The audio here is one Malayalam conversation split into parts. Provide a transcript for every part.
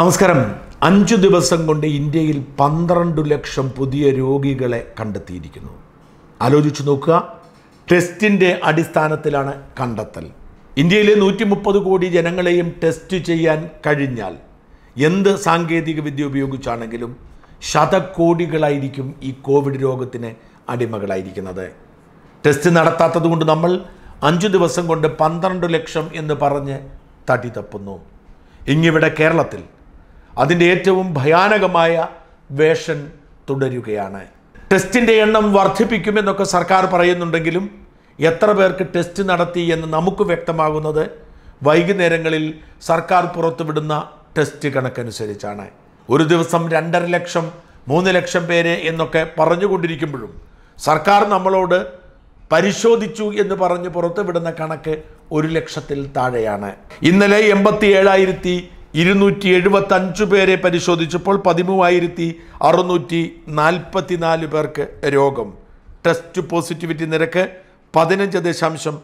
നമസ്കാരം അഞ്ചു ദിവസം കൊണ്ട് ഇന്ത്യയിൽ പന്ത്രണ്ട് ലക്ഷം പുതിയ രോഗികളെ കണ്ടെത്തിയിരിക്കുന്നു ആലോചിച്ചു നോക്കുക ടെസ്റ്റിൻ്റെ അടിസ്ഥാനത്തിലാണ് കണ്ടെത്തൽ ഇന്ത്യയിലെ നൂറ്റി മുപ്പത് കോടി ജനങ്ങളെയും ടെസ്റ്റ് ചെയ്യാൻ കഴിഞ്ഞാൽ എന്ത് സാങ്കേതിക വിദ്യ ഉപയോഗിച്ചാണെങ്കിലും ശതക്കോടികളായിരിക്കും ഈ കോവിഡ് രോഗത്തിന് അടിമകളായിരിക്കുന്നത് ടെസ്റ്റ് നടത്താത്തതുകൊണ്ട് നമ്മൾ അഞ്ചു ദിവസം കൊണ്ട് പന്ത്രണ്ട് ലക്ഷം എന്ന് പറഞ്ഞ് തടി തപ്പുന്നു ഇങ്ങിവിടെ കേരളത്തിൽ അതിൻ്റെ ഏറ്റവും ഭയാനകമായ വേഷൻ തുടരുകയാണ് ടെസ്റ്റിൻ്റെ എണ്ണം വർദ്ധിപ്പിക്കുമെന്നൊക്കെ സർക്കാർ പറയുന്നുണ്ടെങ്കിലും എത്ര പേർക്ക് ടെസ്റ്റ് നടത്തി എന്ന് നമുക്ക് വ്യക്തമാകുന്നത് വൈകുന്നേരങ്ങളിൽ സർക്കാർ പുറത്തുവിടുന്ന ടെസ്റ്റ് കണക്കനുസരിച്ചാണ് ഒരു ദിവസം രണ്ടര ലക്ഷം മൂന്ന് ലക്ഷം പേരെ എന്നൊക്കെ പറഞ്ഞുകൊണ്ടിരിക്കുമ്പോഴും സർക്കാർ നമ്മളോട് പരിശോധിച്ചു എന്ന് പറഞ്ഞ് പുറത്തുവിടുന്ന കണക്ക് ഒരു ലക്ഷത്തിൽ താഴെയാണ് ഇന്നലെ എൺപത്തി ഏഴായിരത്തി ഇരുന്നൂറ്റി എഴുപത്തി അഞ്ച് പേരെ പരിശോധിച്ചപ്പോൾ പതിമൂവായിരത്തി അറുന്നൂറ്റി നാൽപ്പത്തി നാല് പേർക്ക് രോഗം ടെസ്റ്റ് പോസിറ്റിവിറ്റി നിരക്ക് പതിനഞ്ച് ദശാംശം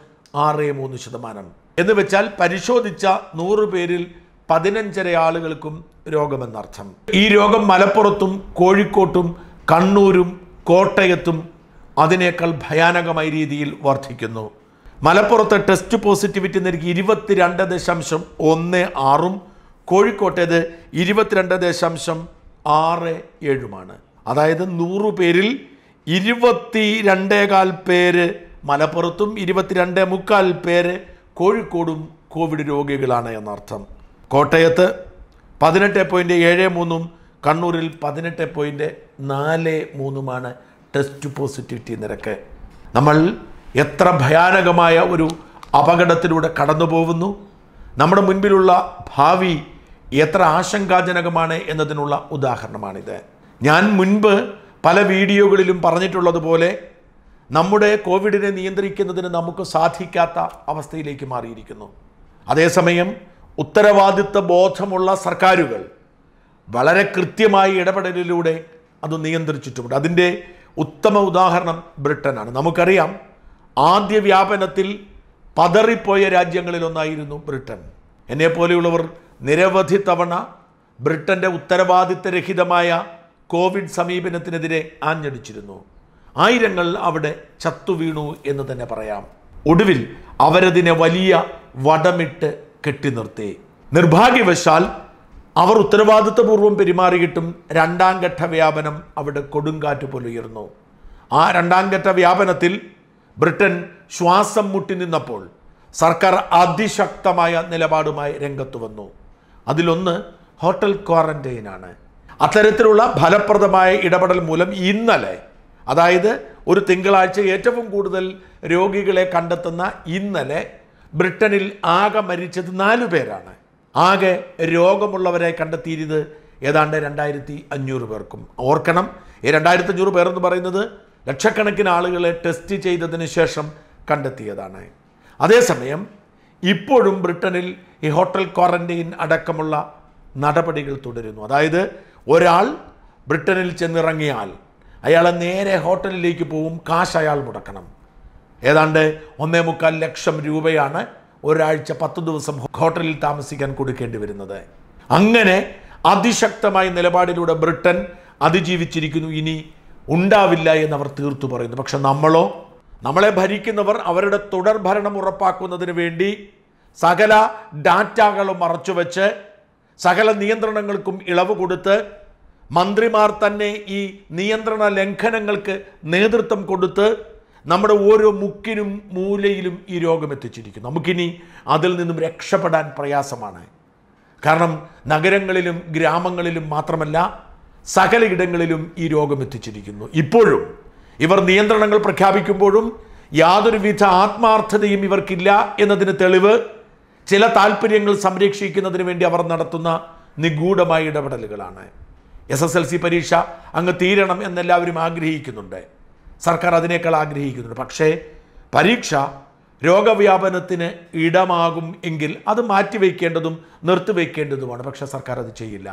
ആറ് മൂന്ന് ശതമാനം എന്ന് വെച്ചാൽ പരിശോധിച്ച നൂറ് പേരിൽ പതിനഞ്ചര ആളുകൾക്കും രോഗമെന്നർത്ഥം ഈ രോഗം മലപ്പുറത്തും കോഴിക്കോട്ടും കണ്ണൂരും കോട്ടയത്തും അതിനേക്കാൾ ഭയാനകമായ രീതിയിൽ വർദ്ധിക്കുന്നു മലപ്പുറത്ത് ടെസ്റ്റ് പോസിറ്റിവിറ്റി നിരക്ക് ഇരുപത്തിരണ്ട് ദശാംശം ഒന്ന് ആറും കോഴിക്കോട്ടേത് ഇരുപത്തിരണ്ട് ദശാംശം ആറ് ഏഴുമാണ് അതായത് നൂറ് പേരിൽ ഇരുപത്തി രണ്ടേകാൽ പേര് മലപ്പുറത്തും ഇരുപത്തിരണ്ട് മുക്കാൽ പേര് കോഴിക്കോടും കോവിഡ് രോഗികളാണ് എന്നർത്ഥം കോട്ടയത്ത് പതിനെട്ട് പോയിൻ്റ് ഏഴ് മൂന്നും കണ്ണൂരിൽ പതിനെട്ട് പോയിൻ്റ് നാല് മൂന്നുമാണ് ടെസ്റ്റ് പോസിറ്റിവിറ്റി നിരക്ക് നമ്മൾ എത്ര ഭയാനകമായ ഒരു അപകടത്തിലൂടെ കടന്നു പോകുന്നു നമ്മുടെ മുൻപിലുള്ള ഭാവി എത്ര ആശങ്കാജനകമാണ് എന്നതിനുള്ള ഉദാഹരണമാണിത് ഞാൻ മുൻപ് പല വീഡിയോകളിലും പറഞ്ഞിട്ടുള്ളതുപോലെ നമ്മുടെ കോവിഡിനെ നിയന്ത്രിക്കുന്നതിന് നമുക്ക് സാധിക്കാത്ത അവസ്ഥയിലേക്ക് മാറിയിരിക്കുന്നു അതേസമയം ഉത്തരവാദിത്വ ബോധമുള്ള സർക്കാരുകൾ വളരെ കൃത്യമായ ഇടപെടലിലൂടെ അത് നിയന്ത്രിച്ചിട്ടുമുണ്ട് അതിൻ്റെ ഉത്തമ ഉദാഹരണം ബ്രിട്ടനാണ് നമുക്കറിയാം ആദ്യ വ്യാപനത്തിൽ പതറിപ്പോയ രാജ്യങ്ങളിലൊന്നായിരുന്നു ബ്രിട്ടൻ പോലെയുള്ളവർ നിരവധി തവണ ബ്രിട്ടൻ്റെ ഉത്തരവാദിത്തരഹിതമായ കോവിഡ് സമീപനത്തിനെതിരെ ആഞ്ഞടിച്ചിരുന്നു ആയിരങ്ങൾ അവിടെ ചത്തുവീണു എന്ന് തന്നെ പറയാം ഒടുവിൽ അവരതിനെ വലിയ വടമിട്ട് കെട്ടി നിർത്തി നിർഭാഗ്യവശാൽ അവർ ഉത്തരവാദിത്വപൂർവ്വം പെരുമാറിയിട്ടും രണ്ടാം ഘട്ട വ്യാപനം അവിടെ കൊടുങ്കാറ്റ് പോലെ ഉയർന്നു ആ രണ്ടാം ഘട്ട വ്യാപനത്തിൽ ബ്രിട്ടൻ ശ്വാസം മുട്ടി നിന്നപ്പോൾ സർക്കാർ അതിശക്തമായ നിലപാടുമായി രംഗത്തു വന്നു അതിലൊന്ന് ഹോട്ടൽ ക്വാറൻറ്റൈനാണ് അത്തരത്തിലുള്ള ഫലപ്രദമായ ഇടപെടൽ മൂലം ഇന്നലെ അതായത് ഒരു തിങ്കളാഴ്ച ഏറ്റവും കൂടുതൽ രോഗികളെ കണ്ടെത്തുന്ന ഇന്നലെ ബ്രിട്ടനിൽ ആകെ മരിച്ചത് നാലു പേരാണ് ആകെ രോഗമുള്ളവരെ കണ്ടെത്തിയിരുന്നത് ഏതാണ്ട് രണ്ടായിരത്തി അഞ്ഞൂറ് പേർക്കും ഓർക്കണം ഈ രണ്ടായിരത്തി അഞ്ഞൂറ് പേർ എന്ന് പറയുന്നത് ലക്ഷക്കണക്കിന് ആളുകളെ ടെസ്റ്റ് ചെയ്തതിന് ശേഷം കണ്ടെത്തിയതാണ് അതേസമയം ഇപ്പോഴും ബ്രിട്ടനിൽ ഈ ഹോട്ടൽ ക്വാറന്റൈൻ അടക്കമുള്ള നടപടികൾ തുടരുന്നു അതായത് ഒരാൾ ബ്രിട്ടനിൽ ചെന്നിറങ്ങിയാൽ അയാളെ നേരെ ഹോട്ടലിലേക്ക് പോവും കാശ് അയാൾ മുടക്കണം ഏതാണ്ട് ഒന്നേ മുക്കാൽ ലക്ഷം രൂപയാണ് ഒരാഴ്ച പത്ത് ദിവസം ഹോട്ടലിൽ താമസിക്കാൻ കൊടുക്കേണ്ടി വരുന്നത് അങ്ങനെ അതിശക്തമായ നിലപാടിലൂടെ ബ്രിട്ടൻ അതിജീവിച്ചിരിക്കുന്നു ഇനി ഉണ്ടാവില്ല എന്നവർ തീർത്തു പറയുന്നു പക്ഷെ നമ്മളോ നമ്മളെ ഭരിക്കുന്നവർ അവരുടെ തുടർഭരണം ഉറപ്പാക്കുന്നതിന് വേണ്ടി സകല ഡാറ്റകളും മറച്ചുവെച്ച് സകല നിയന്ത്രണങ്ങൾക്കും ഇളവ് കൊടുത്ത് മന്ത്രിമാർ തന്നെ ഈ നിയന്ത്രണ ലംഘനങ്ങൾക്ക് നേതൃത്വം കൊടുത്ത് നമ്മുടെ ഓരോ മുക്കിനും മൂലയിലും ഈ രോഗം എത്തിച്ചിരിക്കുന്നു നമുക്കിനി അതിൽ നിന്നും രക്ഷപ്പെടാൻ പ്രയാസമാണ് കാരണം നഗരങ്ങളിലും ഗ്രാമങ്ങളിലും മാത്രമല്ല സകലയിടങ്ങളിലും ഈ രോഗം എത്തിച്ചിരിക്കുന്നു ഇപ്പോഴും ഇവർ നിയന്ത്രണങ്ങൾ പ്രഖ്യാപിക്കുമ്പോഴും യാതൊരുവിധ ആത്മാർത്ഥതയും ഇവർക്കില്ല എന്നതിന് തെളിവ് ചില താല്പര്യങ്ങൾ സംരക്ഷിക്കുന്നതിന് വേണ്ടി അവർ നടത്തുന്ന നിഗൂഢമായ ഇടപെടലുകളാണ് എസ് എസ് എൽ സി പരീക്ഷ അങ്ങ് തീരണം എന്നെല്ലാവരും ആഗ്രഹിക്കുന്നുണ്ട് സർക്കാർ അതിനേക്കാൾ ആഗ്രഹിക്കുന്നുണ്ട് പക്ഷേ പരീക്ഷ രോഗവ്യാപനത്തിന് ഇടമാകും എങ്കിൽ അത് മാറ്റിവെക്കേണ്ടതും നിർത്തിവെക്കേണ്ടതുമാണ് പക്ഷേ സർക്കാർ അത് ചെയ്യില്ല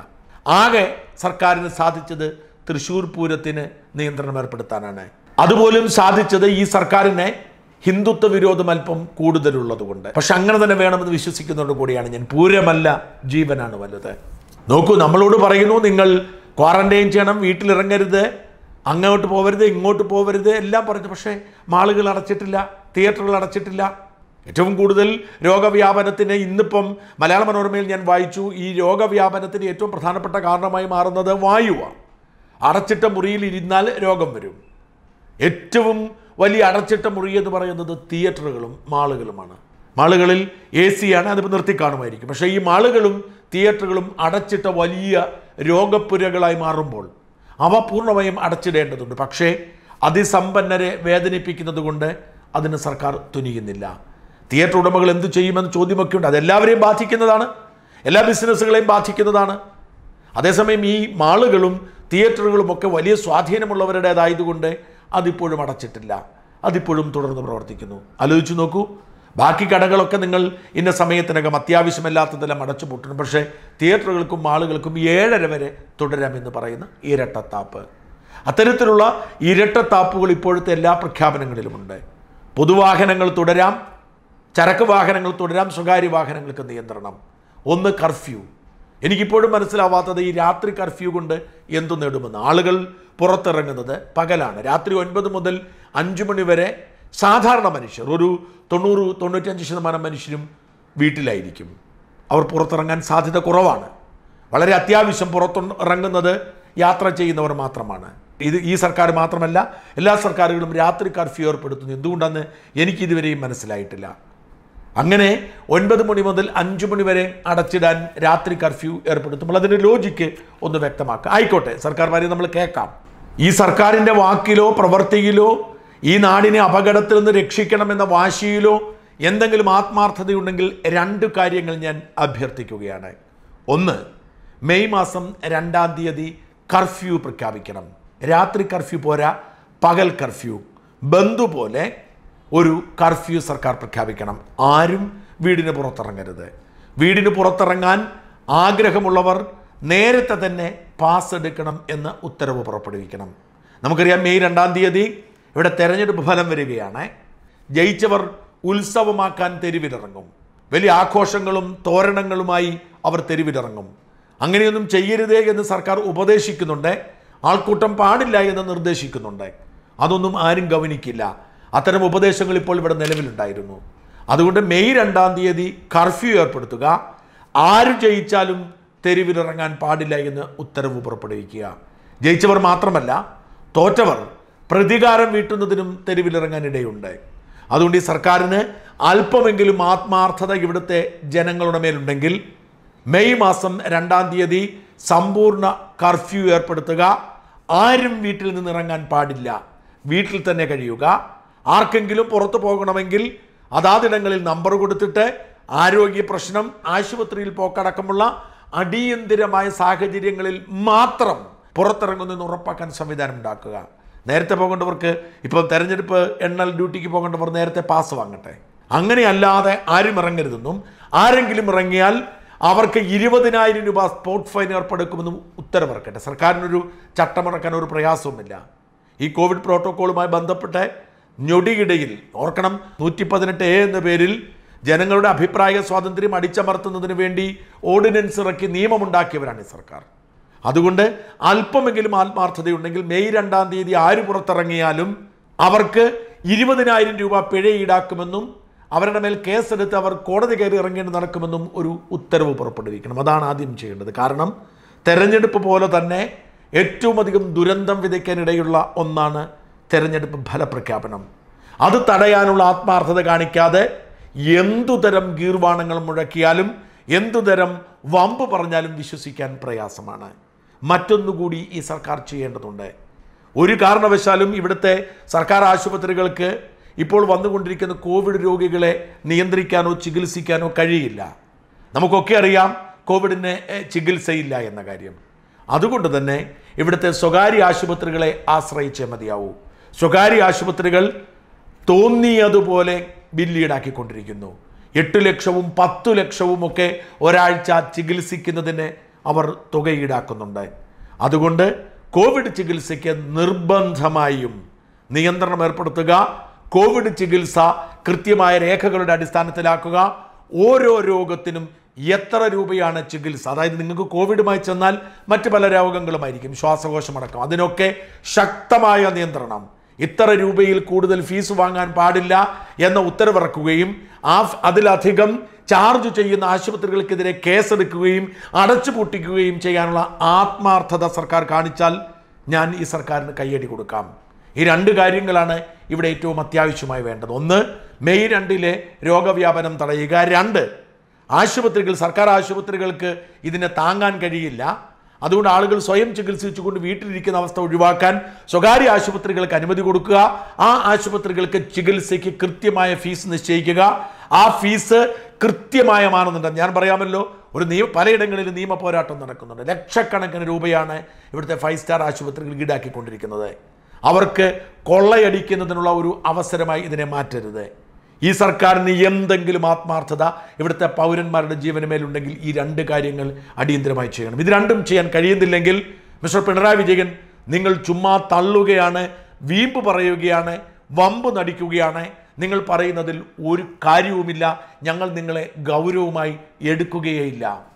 ആകെ സർക്കാരിന് സാധിച്ചത് തൃശ്ശൂർ പൂരത്തിന് നിയന്ത്രണം ഏർപ്പെടുത്താനാണ് അതുപോലും സാധിച്ചത് ഈ സർക്കാരിനെ ഹിന്ദുത്വ വിരോധം അല്പം കൂടുതലുള്ളതുകൊണ്ട് പക്ഷെ അങ്ങനെ തന്നെ വേണമെന്ന് വിശ്വസിക്കുന്നതോട് കൂടിയാണ് ഞാൻ പൂരമല്ല ജീവനാണ് വലുത് നോക്കൂ നമ്മളോട് പറയുന്നു നിങ്ങൾ ക്വാറന്റൈൻ ചെയ്യണം വീട്ടിലിറങ്ങരുത് അങ്ങോട്ട് പോകരുത് ഇങ്ങോട്ട് പോകരുത് എല്ലാം പറഞ്ഞു പക്ഷേ മാളുകൾ അടച്ചിട്ടില്ല തിയേറ്ററുകൾ അടച്ചിട്ടില്ല ഏറ്റവും കൂടുതൽ രോഗവ്യാപനത്തിന് ഇന്നിപ്പം മലയാള മനോരമയിൽ ഞാൻ വായിച്ചു ഈ രോഗവ്യാപനത്തിന് ഏറ്റവും പ്രധാനപ്പെട്ട കാരണമായി മാറുന്നത് വായുവാണ് അടച്ചിട്ട മുറിയിൽ ഇരുന്നാൽ രോഗം വരും ഏറ്റവും വലിയ അടച്ചിട്ട മുറി എന്ന് പറയുന്നത് തിയേറ്ററുകളും മാളുകളുമാണ് മാളുകളിൽ എ സിയാണ് അതിപ്പോൾ നിർത്തി കാണുമായിരിക്കും പക്ഷേ ഈ മാളുകളും തിയേറ്ററുകളും അടച്ചിട്ട വലിയ രോഗപ്പുരകളായി മാറുമ്പോൾ അവ പൂർണ്ണമായും അടച്ചിടേണ്ടതുണ്ട് പക്ഷേ അതിസമ്പന്നരെ വേദനിപ്പിക്കുന്നത് കൊണ്ട് അതിന് സർക്കാർ തുനിയുന്നില്ല തിയേറ്റർ ഉടമകൾ എന്തു ചെയ്യുമെന്ന് ചോദ്യമൊക്കെ ഉണ്ട് അതെല്ലാവരെയും ബാധിക്കുന്നതാണ് എല്ലാ ബിസിനസ്സുകളെയും ബാധിക്കുന്നതാണ് അതേസമയം ഈ മാളുകളും തിയേറ്ററുകളുമൊക്കെ വലിയ സ്വാധീനമുള്ളവരുടേതായതുകൊണ്ട് അതിപ്പോഴും അടച്ചിട്ടില്ല അതിപ്പോഴും തുടർന്ന് പ്രവർത്തിക്കുന്നു ആലോചിച്ച് നോക്കൂ ബാക്കി കടകളൊക്കെ നിങ്ങൾ ഇന്ന സമയത്തിനകം അത്യാവശ്യമല്ലാത്തതെല്ലാം അടച്ചു പൂട്ടണം പക്ഷേ തിയേറ്ററുകൾക്കും ആളുകൾക്കും ഏഴര വരെ തുടരാമെന്ന് പറയുന്ന ഇരട്ടത്താപ്പ് അത്തരത്തിലുള്ള ഇരട്ടത്താപ്പുകൾ ഇപ്പോഴത്തെ എല്ലാ പ്രഖ്യാപനങ്ങളിലുമുണ്ട് പൊതുവാഹനങ്ങൾ തുടരാം ചരക്ക് വാഹനങ്ങൾ തുടരാം സ്വകാര്യ വാഹനങ്ങൾക്ക് നിയന്ത്രണം ഒന്ന് കർഫ്യൂ എനിക്കിപ്പോഴും മനസ്സിലാവാത്തത് ഈ രാത്രി കർഫ്യൂ കൊണ്ട് എന്തു നേടുമെന്ന് ആളുകൾ പുറത്തിറങ്ങുന്നത് പകലാണ് രാത്രി ഒൻപത് മുതൽ അഞ്ച് മണി വരെ സാധാരണ മനുഷ്യർ ഒരു തൊണ്ണൂറ് തൊണ്ണൂറ്റഞ്ച് ശതമാനം മനുഷ്യരും വീട്ടിലായിരിക്കും അവർ പുറത്തിറങ്ങാൻ സാധ്യത കുറവാണ് വളരെ അത്യാവശ്യം പുറത്തു ഇറങ്ങുന്നത് യാത്ര ചെയ്യുന്നവർ മാത്രമാണ് ഇത് ഈ സർക്കാർ മാത്രമല്ല എല്ലാ സർക്കാരുകളും രാത്രി കർഫ്യൂ ഏർപ്പെടുത്തുന്നു എന്തുകൊണ്ടാണെന്ന് എനിക്കിതുവരെയും മനസ്സിലായിട്ടില്ല അങ്ങനെ ഒൻപത് മണി മുതൽ അഞ്ച് മണി വരെ അടച്ചിടാൻ രാത്രി കർഫ്യൂ നമ്മൾ അതിൻ്റെ ലോജിക്ക് ഒന്ന് വ്യക്തമാക്കുക ആയിക്കോട്ടെ സർക്കാർമാരെ നമ്മൾ കേൾക്കാം ഈ സർക്കാരിൻ്റെ വാക്കിലോ പ്രവൃത്തിയിലോ ഈ നാടിനെ അപകടത്തിൽ നിന്ന് രക്ഷിക്കണമെന്ന വാശിയിലോ എന്തെങ്കിലും ആത്മാർത്ഥതയുണ്ടെങ്കിൽ രണ്ട് കാര്യങ്ങൾ ഞാൻ അഭ്യർത്ഥിക്കുകയാണ് ഒന്ന് മെയ് മാസം രണ്ടാം തീയതി കർഫ്യൂ പ്രഖ്യാപിക്കണം രാത്രി കർഫ്യൂ പോരാ പകൽ കർഫ്യൂ ബന്ധു പോലെ ഒരു കർഫ്യൂ സർക്കാർ പ്രഖ്യാപിക്കണം ആരും വീടിന് പുറത്തിറങ്ങരുത് വീടിന് പുറത്തിറങ്ങാൻ ആഗ്രഹമുള്ളവർ നേരത്തെ തന്നെ പാസ് എടുക്കണം എന്ന് ഉത്തരവ് പുറപ്പെടുവിക്കണം നമുക്കറിയാം മെയ് രണ്ടാം തീയതി ഇവിടെ തെരഞ്ഞെടുപ്പ് ഫലം വരികയാണ് ജയിച്ചവർ ഉത്സവമാക്കാൻ തെരുവിലിറങ്ങും വലിയ ആഘോഷങ്ങളും തോരണങ്ങളുമായി അവർ തെരുവിലിറങ്ങും അങ്ങനെയൊന്നും ചെയ്യരുതേ എന്ന് സർക്കാർ ഉപദേശിക്കുന്നുണ്ട് ആൾക്കൂട്ടം പാടില്ല എന്ന് നിർദ്ദേശിക്കുന്നുണ്ട് അതൊന്നും ആരും ഗവനിക്കില്ല അത്തരം ഉപദേശങ്ങൾ ഇപ്പോൾ ഇവിടെ നിലവിലുണ്ടായിരുന്നു അതുകൊണ്ട് മെയ് രണ്ടാം തീയതി കർഫ്യൂ ഏർപ്പെടുത്തുക ആര് ജയിച്ചാലും തെരുവിലിറങ്ങാൻ പാടില്ല എന്ന് ഉത്തരവ് പുറപ്പെടുവിക്കുക ജയിച്ചവർ മാത്രമല്ല തോറ്റവർ പ്രതികാരം വീട്ടുന്നതിനും തെരുവിലിറങ്ങാൻ ഇടയുണ്ട് അതുകൊണ്ട് ഈ സർക്കാരിന് അല്പമെങ്കിലും ആത്മാർത്ഥത ഇവിടുത്തെ ജനങ്ങളുടെ മേലുണ്ടെങ്കിൽ മെയ് മാസം രണ്ടാം തീയതി സമ്പൂർണ്ണ കർഫ്യൂ ഏർപ്പെടുത്തുക ആരും വീട്ടിൽ നിന്നിറങ്ങാൻ പാടില്ല വീട്ടിൽ തന്നെ കഴിയുക ആർക്കെങ്കിലും പുറത്തു പോകണമെങ്കിൽ അതാതിടങ്ങളിൽ നമ്പർ കൊടുത്തിട്ട് ആരോഗ്യ പ്രശ്നം ആശുപത്രിയിൽ പോക്കടക്കമുള്ള അടിയന്തിരമായ സാഹചര്യങ്ങളിൽ മാത്രം പുറത്തിറങ്ങുന്നെന്ന് ഉറപ്പാക്കാൻ സംവിധാനം ഉണ്ടാക്കുക നേരത്തെ പോകേണ്ടവർക്ക് ഇപ്പോൾ തെരഞ്ഞെടുപ്പ് എണ്ണൽ ഡ്യൂട്ടിക്ക് പോകേണ്ടവർ നേരത്തെ പാസ് വാങ്ങട്ടെ അങ്ങനെ അല്ലാതെ ആരും ഇറങ്ങരുതെന്നും ആരെങ്കിലും ഇറങ്ങിയാൽ അവർക്ക് ഇരുപതിനായിരം രൂപ സ്പോർട്ട് ഫൈൻ ഏർപ്പെടുക്കുമെന്നും ഉത്തരവിറക്കട്ടെ സർക്കാരിനൊരു ചട്ടമിറക്കാൻ ഒരു പ്രയാസവുമില്ല ഈ കോവിഡ് പ്രോട്ടോക്കോളുമായി ബന്ധപ്പെട്ട് ഞൊടിയിടയിൽ ഓർക്കണം നൂറ്റി പതിനെട്ട് എ എന്ന പേരിൽ ജനങ്ങളുടെ അഭിപ്രായ സ്വാതന്ത്ര്യം അടിച്ചമർത്തുന്നതിന് വേണ്ടി ഓർഡിനൻസ് ഇറക്കി നിയമമുണ്ടാക്കിയവരാണ് ഈ സർക്കാർ അതുകൊണ്ട് അല്പമെങ്കിലും ആത്മാർത്ഥതയുണ്ടെങ്കിൽ മെയ് രണ്ടാം തീയതി ആര് പുറത്തിറങ്ങിയാലും അവർക്ക് ഇരുപതിനായിരം രൂപ പിഴ ഈടാക്കുമെന്നും അവരുടെ മേൽ കേസെടുത്ത് അവർ കോടതി കയറി ഇറങ്ങേണ്ടി നടക്കുമെന്നും ഒരു ഉത്തരവ് പുറപ്പെടുവിക്കണം അതാണ് ആദ്യം ചെയ്യേണ്ടത് കാരണം തെരഞ്ഞെടുപ്പ് പോലെ തന്നെ ഏറ്റവും അധികം ദുരന്തം വിതയ്ക്കാനിടയുള്ള ഒന്നാണ് തെരഞ്ഞെടുപ്പ് ഫലപ്രഖ്യാപനം അത് തടയാനുള്ള ആത്മാർത്ഥത കാണിക്കാതെ എന്തുതരം ഗീർവാണങ്ങൾ മുഴക്കിയാലും എന്തുതരം വമ്പ് പറഞ്ഞാലും വിശ്വസിക്കാൻ പ്രയാസമാണ് മറ്റൊന്നുകൂടി ഈ സർക്കാർ ചെയ്യേണ്ടതുണ്ട് ഒരു കാരണവശാലും ഇവിടുത്തെ സർക്കാർ ആശുപത്രികൾക്ക് ഇപ്പോൾ വന്നുകൊണ്ടിരിക്കുന്ന കോവിഡ് രോഗികളെ നിയന്ത്രിക്കാനോ ചികിത്സിക്കാനോ കഴിയില്ല നമുക്കൊക്കെ അറിയാം കോവിഡിന് ചികിത്സയില്ല എന്ന കാര്യം അതുകൊണ്ട് തന്നെ ഇവിടുത്തെ സ്വകാര്യ ആശുപത്രികളെ ആശ്രയിച്ചേ മതിയാവൂ സ്വകാര്യ ആശുപത്രികൾ തോന്നിയതുപോലെ ഈടാക്കിക്കൊണ്ടിരിക്കുന്നു എട്ട് ലക്ഷവും പത്തു ലക്ഷവും ഒക്കെ ഒരാഴ്ച ചികിത്സിക്കുന്നതിന് അവർ തുക ഈടാക്കുന്നുണ്ട് അതുകൊണ്ട് കോവിഡ് ചികിത്സയ്ക്ക് നിർബന്ധമായും നിയന്ത്രണം ഏർപ്പെടുത്തുക കോവിഡ് ചികിത്സ കൃത്യമായ രേഖകളുടെ അടിസ്ഥാനത്തിലാക്കുക ഓരോ രോഗത്തിനും എത്ര രൂപയാണ് ചികിത്സ അതായത് നിങ്ങൾക്ക് കോവിഡുമായി ചെന്നാൽ മറ്റ് പല രോഗങ്ങളുമായിരിക്കും ശ്വാസകോശമടക്കം അതിനൊക്കെ ശക്തമായ നിയന്ത്രണം ഇത്ര രൂപയിൽ കൂടുതൽ ഫീസ് വാങ്ങാൻ പാടില്ല എന്ന ഉത്തരവിറക്കുകയും ആ അതിലധികം ചാർജ് ചെയ്യുന്ന ആശുപത്രികൾക്കെതിരെ കേസെടുക്കുകയും അടച്ചുപൂട്ടിക്കുകയും ചെയ്യാനുള്ള ആത്മാർത്ഥത സർക്കാർ കാണിച്ചാൽ ഞാൻ ഈ സർക്കാരിന് കയ്യടി കൊടുക്കാം ഈ രണ്ട് കാര്യങ്ങളാണ് ഇവിടെ ഏറ്റവും അത്യാവശ്യമായി വേണ്ടത് ഒന്ന് മെയ് രണ്ടിലെ രോഗവ്യാപനം തടയുക രണ്ട് ആശുപത്രികൾ സർക്കാർ ആശുപത്രികൾക്ക് ഇതിനെ താങ്ങാൻ കഴിയില്ല അതുകൊണ്ട് ആളുകൾ സ്വയം ചികിത്സിച്ചുകൊണ്ട് വീട്ടിലിരിക്കുന്ന അവസ്ഥ ഒഴിവാക്കാൻ സ്വകാര്യ ആശുപത്രികൾക്ക് അനുമതി കൊടുക്കുക ആ ആശുപത്രികൾക്ക് ചികിത്സയ്ക്ക് കൃത്യമായ ഫീസ് നിശ്ചയിക്കുക ആ ഫീസ് കൃത്യമായ മാനദണ്ഡം ഞാൻ പറയാമല്ലോ ഒരു നിയമ പലയിടങ്ങളിൽ നിയമ പോരാട്ടം നടക്കുന്നുണ്ട് ലക്ഷക്കണക്കിന് രൂപയാണ് ഇവിടുത്തെ ഫൈവ് സ്റ്റാർ ആശുപത്രികൾ ഈടാക്കിക്കൊണ്ടിരിക്കുന്നത് അവർക്ക് കൊള്ളയടിക്കുന്നതിനുള്ള ഒരു അവസരമായി ഇതിനെ മാറ്റരുത് ഈ സർക്കാരിന് എന്തെങ്കിലും ആത്മാർത്ഥത ഇവിടുത്തെ പൗരന്മാരുടെ ജീവന മേലുണ്ടെങ്കിൽ ഈ രണ്ട് കാര്യങ്ങൾ അടിയന്തരമായി ചെയ്യണം ഇത് രണ്ടും ചെയ്യാൻ കഴിയുന്നില്ലെങ്കിൽ മിസ്റ്റർ പിണറായി വിജയൻ നിങ്ങൾ ചുമ്മാ തള്ളുകയാണ് വീമ്പ് പറയുകയാണ് വമ്പ് നടിക്കുകയാണ് നിങ്ങൾ പറയുന്നതിൽ ഒരു കാര്യവുമില്ല ഞങ്ങൾ നിങ്ങളെ ഗൗരവമായി എടുക്കുകയേയില്ല